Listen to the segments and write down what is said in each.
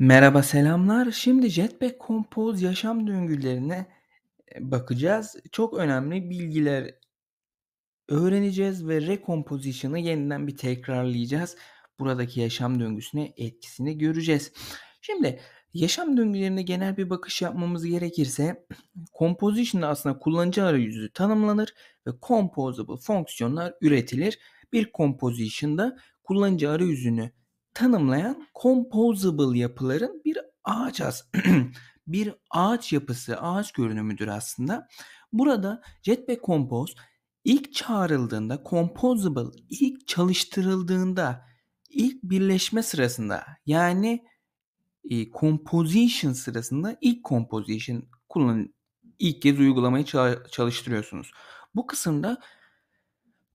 Merhaba, selamlar. Şimdi Jetpack Compose yaşam döngülerine e, bakacağız. Çok önemli bilgiler öğreneceğiz ve recomposition'ı yeniden bir tekrarlayacağız. Buradaki yaşam döngüsüne etkisini göreceğiz. Şimdi yaşam döngülerine genel bir bakış yapmamız gerekirse composition'da aslında kullanıcı arayüzü tanımlanır ve composable fonksiyonlar üretilir. Bir composition'da kullanıcı arayüzünü tanımlayan composable yapıların bir ağaç as bir ağaç yapısı, ağaç görünümüdür aslında. Burada Jetpack Compose ilk çağrıldığında, composable ilk çalıştırıldığında, ilk birleşme sırasında yani e, composition sırasında ilk composition kullanın ilk kez uygulamayı çalıştırıyorsunuz. Bu kısımda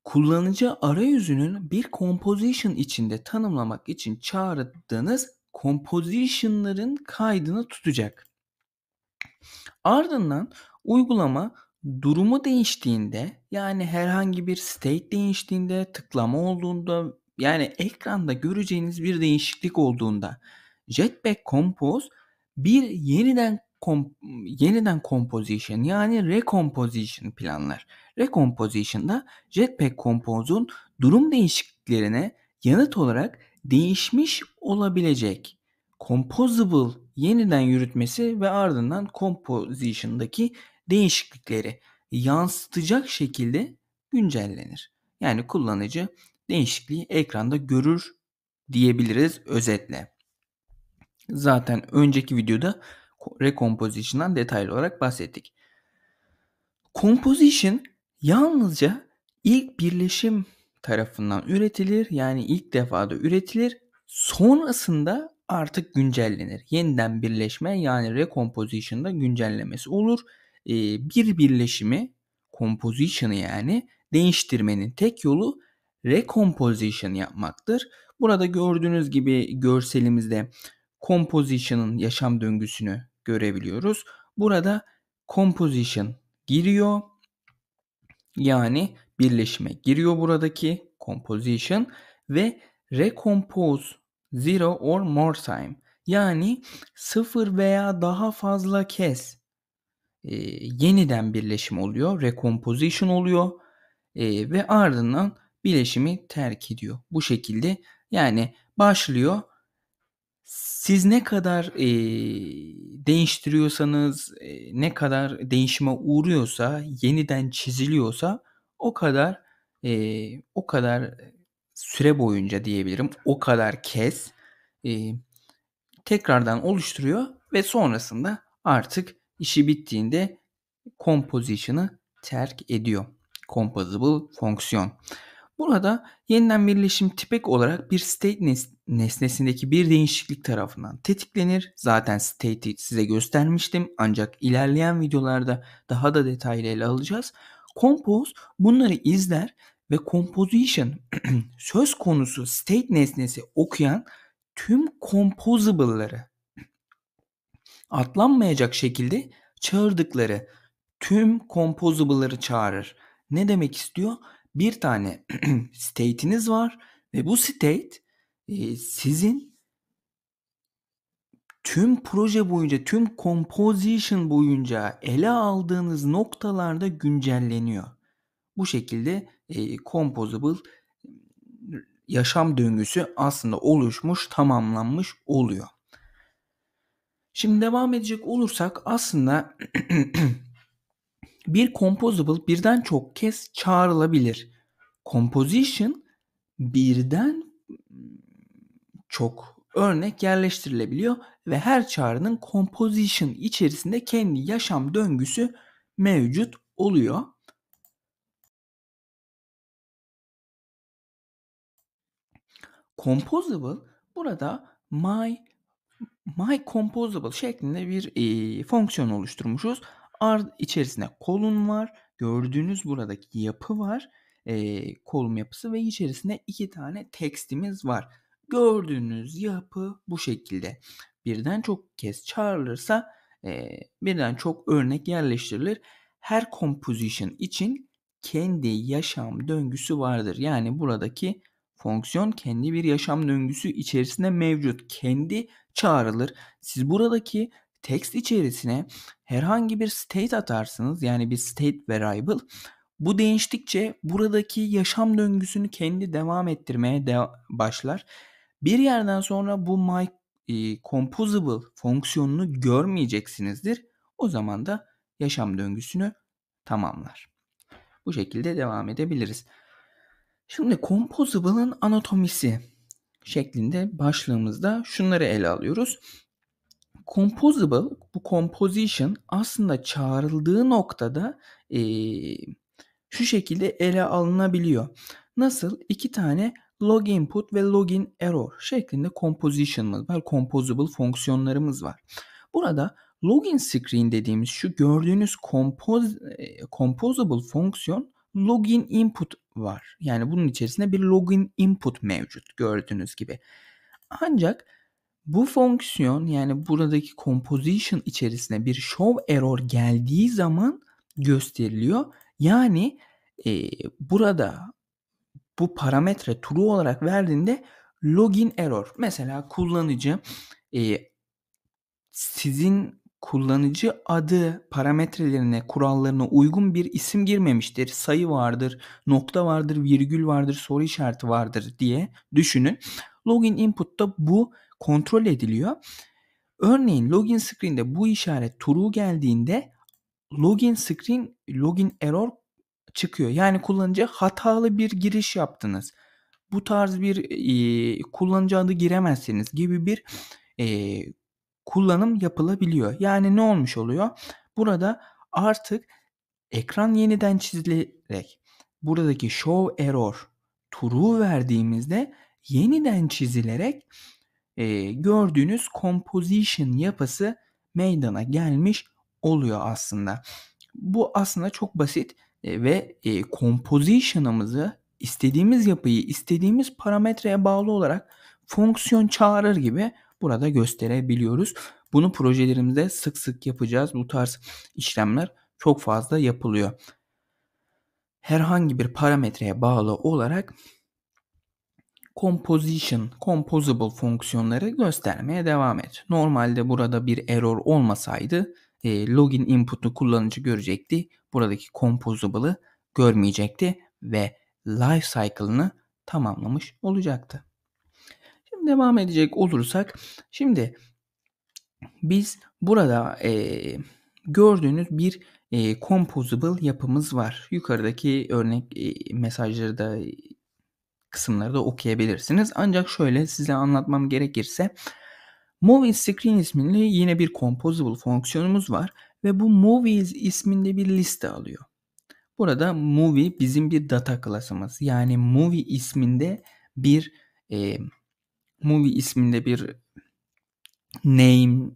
kullanıcı arayüzünün bir composition içinde tanımlamak için çağırdığınız composition'ların kaydını tutacak. Ardından uygulama durumu değiştiğinde yani herhangi bir state değiştiğinde tıklama olduğunda yani ekranda göreceğiniz bir değişiklik olduğunda Jetpack Compose bir yeniden kom yeniden composition yani recomposition planlar. Recomposition'da Jetpack Compose'un durum değişikliklerine yanıt olarak değişmiş olabilecek composable yeniden yürütmesi ve ardından composition'daki değişiklikleri yansıtacak şekilde güncellenir. Yani kullanıcı değişikliği ekranda görür diyebiliriz özetle. Zaten önceki videoda recomposition'dan detaylı olarak bahsettik. Composition Yalnızca ilk birleşim tarafından üretilir. Yani ilk defada üretilir. Sonrasında artık güncellenir. Yeniden birleşme yani recomposition'da güncellemesi olur. Ee, bir birleşimi composition'ı yani değiştirmenin tek yolu recomposition yapmaktır. Burada gördüğünüz gibi görselimizde composition'ın yaşam döngüsünü görebiliyoruz. Burada composition giriyor yani birleşime giriyor buradaki composition ve recompose zero or more time. Yani sıfır veya daha fazla kez e, yeniden birleşim oluyor. Recomposition oluyor. E, ve ardından bileşimi terk ediyor. Bu şekilde yani başlıyor siz ne kadar e, değiştiriyorsanız, e, ne kadar değişime uğruyorsa, yeniden çiziliyorsa o kadar e, o kadar süre boyunca diyebilirim, o kadar kez e, tekrardan oluşturuyor ve sonrasında artık işi bittiğinde composition'ı terk ediyor. Composable fonksiyon. Burada yeniden birleşim tipik olarak bir state nesnesindeki bir değişiklik tarafından tetiklenir. Zaten state'i size göstermiştim ancak ilerleyen videolarda daha da detaylı ele alacağız. Compose bunları izler ve composition söz konusu state nesnesi okuyan tüm composable'ları atlanmayacak şekilde çağırdıkları tüm composable'ları çağırır. Ne demek istiyor? bir tane state'iniz var ve bu state e, sizin tüm proje boyunca, tüm composition boyunca ele aldığınız noktalarda güncelleniyor. Bu şekilde e, composable yaşam döngüsü aslında oluşmuş, tamamlanmış oluyor. Şimdi devam edecek olursak aslında bir composable birden çok kez çağrılabilir. Composition birden çok örnek yerleştirilebiliyor ve her çağrının composition içerisinde kendi yaşam döngüsü mevcut oluyor. Composable burada my my composable şeklinde bir e, fonksiyon oluşturmuşuz. Ar içerisinde kolun var. Gördüğünüz buradaki yapı var. E, kolum yapısı ve içerisinde iki tane tekstimiz var. Gördüğünüz yapı bu şekilde. Birden çok kez çağrılırsa e, birden çok örnek yerleştirilir. Her composition için kendi yaşam döngüsü vardır. Yani buradaki fonksiyon kendi bir yaşam döngüsü içerisinde mevcut. Kendi çağrılır. Siz buradaki text içerisine herhangi bir state atarsınız. Yani bir state variable. Bu değiştikçe buradaki yaşam döngüsünü kendi devam ettirmeye de başlar. Bir yerden sonra bu my e, composable fonksiyonunu görmeyeceksinizdir. O zaman da yaşam döngüsünü tamamlar. Bu şekilde devam edebiliriz. Şimdi composable'ın anatomisi şeklinde başlığımızda şunları ele alıyoruz. Composable, bu composition aslında çağrıldığı noktada e, şu şekilde ele alınabiliyor. Nasıl? İki tane log input ve login error şeklinde composition'ımız var. Composable fonksiyonlarımız var. Burada login screen dediğimiz şu gördüğünüz compose, composable fonksiyon login input var. Yani bunun içerisinde bir login input mevcut gördüğünüz gibi. Ancak bu fonksiyon yani buradaki composition içerisine bir show error geldiği zaman gösteriliyor. Yani e, burada bu parametre true olarak verdiğinde login error. Mesela kullanıcı e, sizin kullanıcı adı parametrelerine, kurallarına uygun bir isim girmemiştir. Sayı vardır, nokta vardır, virgül vardır, soru işareti vardır diye düşünün. Login input'ta bu kontrol ediliyor. Örneğin login screen'de bu işaret true geldiğinde login screen login error çıkıyor. Yani kullanıcı hatalı bir giriş yaptınız. Bu tarz bir e, kullanıcı adı giremezsiniz gibi bir e, kullanım yapılabiliyor. Yani ne olmuş oluyor? Burada artık ekran yeniden çizilerek buradaki show error true verdiğimizde yeniden çizilerek e, gördüğünüz composition yapısı meydana gelmiş oluyor aslında. Bu aslında çok basit e, ve e, composition'ımızı istediğimiz yapıyı istediğimiz parametreye bağlı olarak fonksiyon çağırır gibi burada gösterebiliyoruz. Bunu projelerimizde sık sık yapacağız. Bu tarz işlemler çok fazla yapılıyor. Herhangi bir parametreye bağlı olarak composition, composable fonksiyonları göstermeye devam et. Normalde burada bir error olmasaydı e, login input'u kullanıcı görecekti. Buradaki composable'ı görmeyecekti ve life cycle'ını tamamlamış olacaktı. Şimdi devam edecek olursak şimdi biz burada e, gördüğünüz bir e, composable yapımız var. Yukarıdaki örnek e, mesajları da kısımları da okuyabilirsiniz. Ancak şöyle size anlatmam gerekirse Movie Screen isminli yine bir composable fonksiyonumuz var ve bu Movies isminde bir liste alıyor. Burada movie bizim bir data klasımız. Yani movie isminde bir e, movie isminde bir name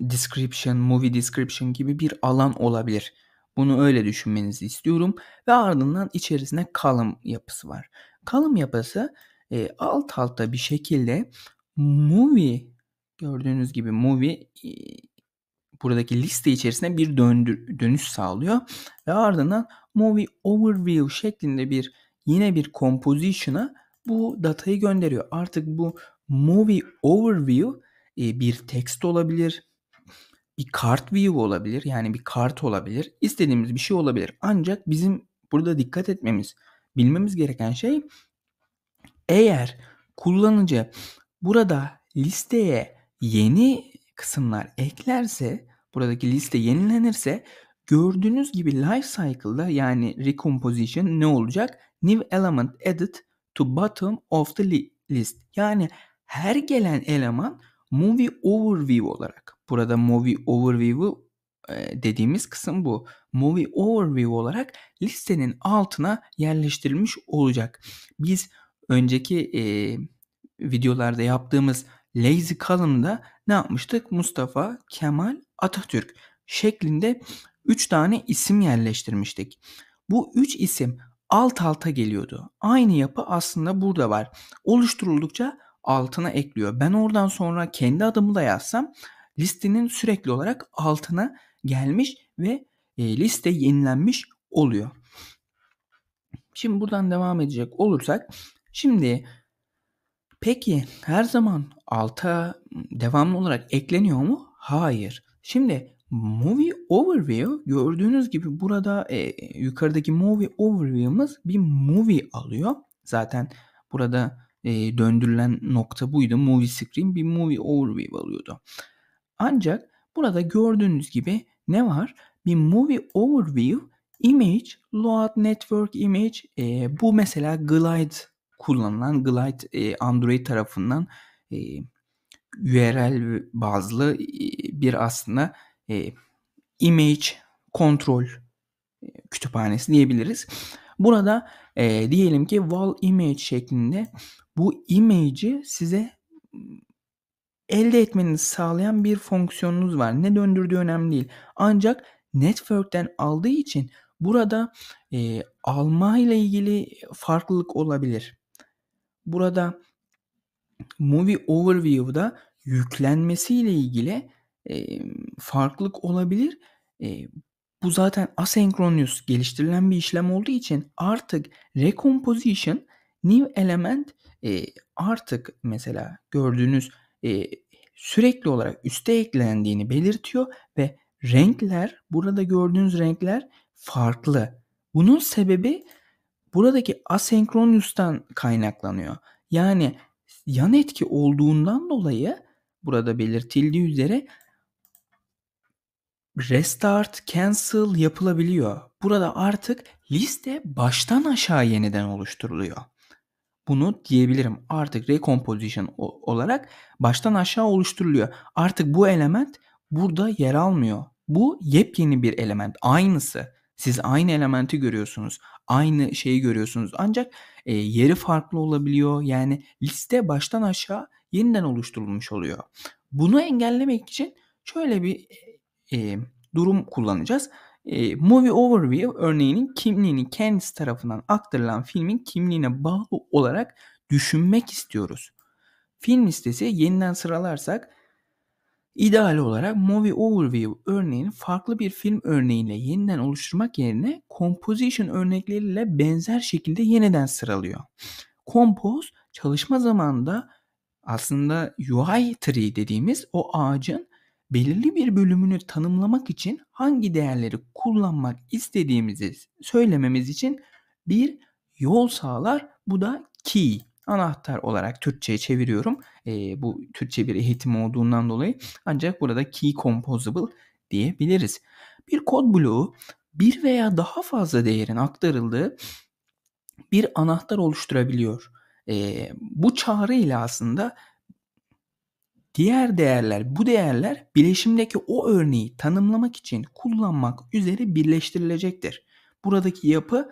description, movie description gibi bir alan olabilir. Bunu öyle düşünmenizi istiyorum ve ardından içerisine column yapısı var. Kalım yapısı e, alt alta bir şekilde movie gördüğünüz gibi movie e, buradaki liste içerisinde bir döndür, dönüş sağlıyor ve ardından movie overview şeklinde bir yine bir composition'a bu datayı gönderiyor. Artık bu movie overview e, bir text olabilir, bir kart view olabilir yani bir kart olabilir, istediğimiz bir şey olabilir. Ancak bizim burada dikkat etmemiz bilmemiz gereken şey eğer kullanıcı burada listeye yeni kısımlar eklerse buradaki liste yenilenirse gördüğünüz gibi life cycle'da yani recomposition ne olacak? New element added to bottom of the list. Yani her gelen eleman movie overview olarak. Burada movie overview dediğimiz kısım bu. Movie Overview olarak listenin altına yerleştirilmiş olacak. Biz önceki e, videolarda yaptığımız Lazy Column'da ne yapmıştık? Mustafa Kemal Atatürk şeklinde 3 tane isim yerleştirmiştik. Bu 3 isim alt alta geliyordu. Aynı yapı aslında burada var. Oluşturuldukça altına ekliyor. Ben oradan sonra kendi adımı da yazsam listenin sürekli olarak altına gelmiş ve e, liste yenilenmiş oluyor. Şimdi buradan devam edecek olursak şimdi peki her zaman alta devamlı olarak ekleniyor mu? Hayır. Şimdi Movie Overview gördüğünüz gibi burada e, yukarıdaki Movie Overview'ımız bir movie alıyor. Zaten burada e, döndürülen nokta buydu. Movie Screen bir Movie Overview alıyordu. Ancak burada gördüğünüz gibi ne var? bir movie overview image, load network image e, bu mesela Glide kullanılan Glide e, Android tarafından e, URL bazlı e, bir aslında e, image kontrol e, kütüphanesi diyebiliriz. Burada e, diyelim ki wall image şeklinde bu image'i size elde etmenizi sağlayan bir fonksiyonunuz var. Ne döndürdüğü önemli değil. Ancak network'ten aldığı için burada e, alma ile ilgili farklılık olabilir. Burada movie overview'da yüklenmesi ile ilgili e, farklılık olabilir. E, bu zaten asynchronous geliştirilen bir işlem olduğu için artık recomposition new element e, artık mesela gördüğünüz e, sürekli olarak üste eklendiğini belirtiyor ve renkler, burada gördüğünüz renkler farklı. Bunun sebebi buradaki asenkronlustan kaynaklanıyor. Yani yan etki olduğundan dolayı burada belirtildiği üzere restart, cancel yapılabiliyor. Burada artık liste baştan aşağı yeniden oluşturuluyor. Bunu diyebilirim. Artık recomposition olarak baştan aşağı oluşturuluyor. Artık bu element burada yer almıyor. Bu yepyeni bir element. Aynısı. Siz aynı elementi görüyorsunuz. Aynı şeyi görüyorsunuz. Ancak e, yeri farklı olabiliyor. Yani liste baştan aşağı yeniden oluşturulmuş oluyor. Bunu engellemek için şöyle bir e, e durum kullanacağız. E, movie Overview örneğinin kimliğini kendisi tarafından aktarılan filmin kimliğine bağlı olarak düşünmek istiyoruz. Film listesi yeniden sıralarsak İdeal olarak Movie Overview örneğini farklı bir film örneğiyle yeniden oluşturmak yerine composition örnekleriyle benzer şekilde yeniden sıralıyor. Compose çalışma zamanında aslında UI tree dediğimiz o ağacın belirli bir bölümünü tanımlamak için hangi değerleri kullanmak istediğimizi söylememiz için bir yol sağlar. Bu da key anahtar olarak Türkçe'ye çeviriyorum. E, bu Türkçe bir eğitim olduğundan dolayı ancak burada key composable diyebiliriz. Bir kod bloğu bir veya daha fazla değerin aktarıldığı bir anahtar oluşturabiliyor. E, bu çağrı ile aslında diğer değerler, bu değerler bileşimdeki o örneği tanımlamak için kullanmak üzere birleştirilecektir. Buradaki yapı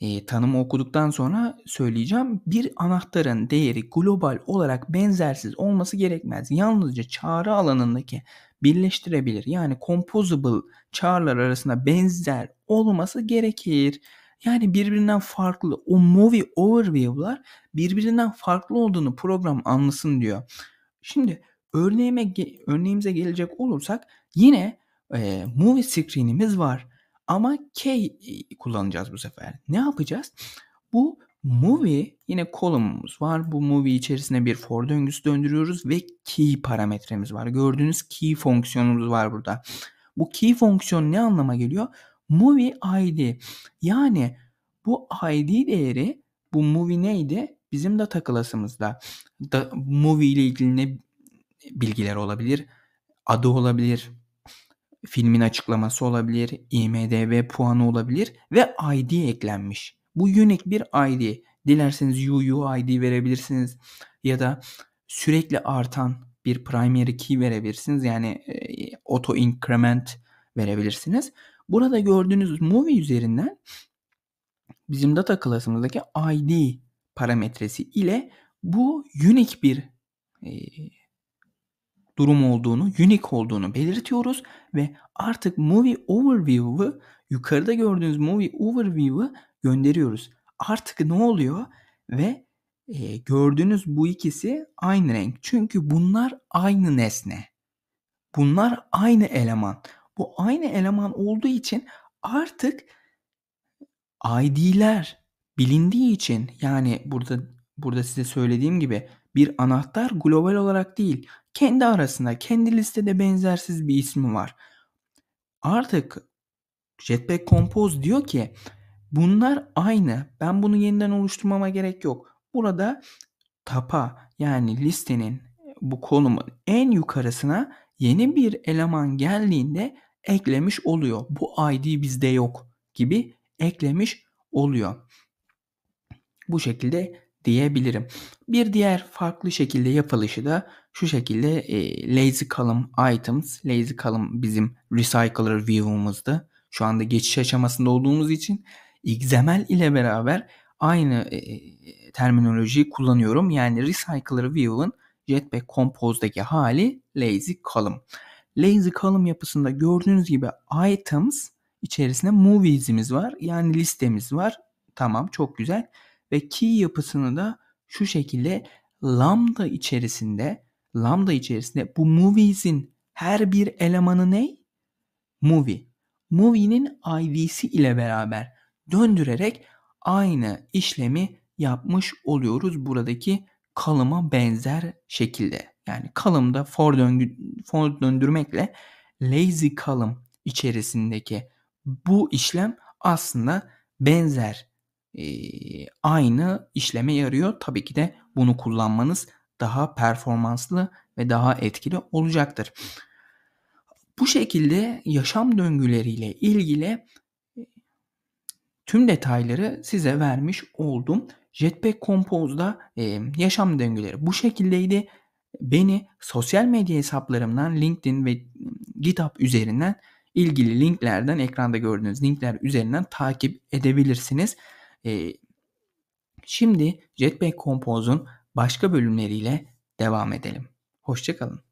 e, tanımı okuduktan sonra söyleyeceğim. Bir anahtarın değeri global olarak benzersiz olması gerekmez. Yalnızca çağrı alanındaki birleştirebilir yani composable çağrılar arasında benzer olması gerekir. Yani birbirinden farklı o movie overview'lar birbirinden farklı olduğunu program anlasın diyor. Şimdi örneğime örneğimize gelecek olursak yine e, movie screen'imiz var ama K kullanacağız bu sefer. Ne yapacağız? Bu movie yine kolumumuz var. Bu movie içerisine bir for döngüsü döndürüyoruz ve key parametremiz var. Gördüğünüz key fonksiyonumuz var burada. Bu key fonksiyon ne anlama geliyor? Movie ID. Yani bu ID değeri bu movie neydi? Bizim de takılasımızda. Da, movie ile ilgili ne bilgiler olabilir? Adı olabilir, filmin açıklaması olabilir, IMDB puanı olabilir ve ID eklenmiş. Bu unique bir ID. Dilerseniz UUID verebilirsiniz ya da sürekli artan bir primary key verebilirsiniz. Yani e, auto increment verebilirsiniz. Burada gördüğünüz movie üzerinden bizim data klasımızdaki ID parametresi ile bu unique bir e, durum olduğunu, unique olduğunu belirtiyoruz ve artık movie overview'u yukarıda gördüğünüz movie overview'u gönderiyoruz. Artık ne oluyor ve e, gördüğünüz bu ikisi aynı renk. Çünkü bunlar aynı nesne. Bunlar aynı eleman. Bu aynı eleman olduğu için artık ID'ler bilindiği için yani burada burada size söylediğim gibi bir anahtar global olarak değil kendi arasında kendi listede benzersiz bir ismi var. Artık Jetpack Compose diyor ki bunlar aynı. Ben bunu yeniden oluşturmama gerek yok. Burada tapa yani listenin bu konumun en yukarısına yeni bir eleman geldiğinde eklemiş oluyor. Bu ID bizde yok gibi eklemiş oluyor. Bu şekilde diyebilirim. Bir diğer farklı şekilde yapılışı da şu şekilde e, lazy column items, lazy column bizim recycler view'umuzda. Şu anda geçiş aşamasında olduğumuz için XML ile beraber aynı e, e terminolojiyi kullanıyorum. Yani recycler view'un Jetpack Compose'daki hali lazy column. Lazy column yapısında gördüğünüz gibi items içerisinde movies'imiz var. Yani listemiz var. Tamam çok güzel ve key yapısını da şu şekilde lambda içerisinde lambda içerisinde bu movies'in her bir elemanı ne? Movie. Movie'nin id'si ile beraber döndürerek aynı işlemi yapmış oluyoruz buradaki kalıma benzer şekilde. Yani kalımda for, döngü, for döndürmekle lazy kalım içerisindeki bu işlem aslında benzer aynı işleme yarıyor. Tabii ki de bunu kullanmanız daha performanslı ve daha etkili olacaktır. Bu şekilde yaşam döngüleriyle ilgili tüm detayları size vermiş oldum. Jetpack Compose'da yaşam döngüleri bu şekildeydi. Beni sosyal medya hesaplarımdan LinkedIn ve GitHub üzerinden ilgili linklerden ekranda gördüğünüz linkler üzerinden takip edebilirsiniz. E, şimdi Jetpack Compose'un başka bölümleriyle devam edelim. Hoşçakalın.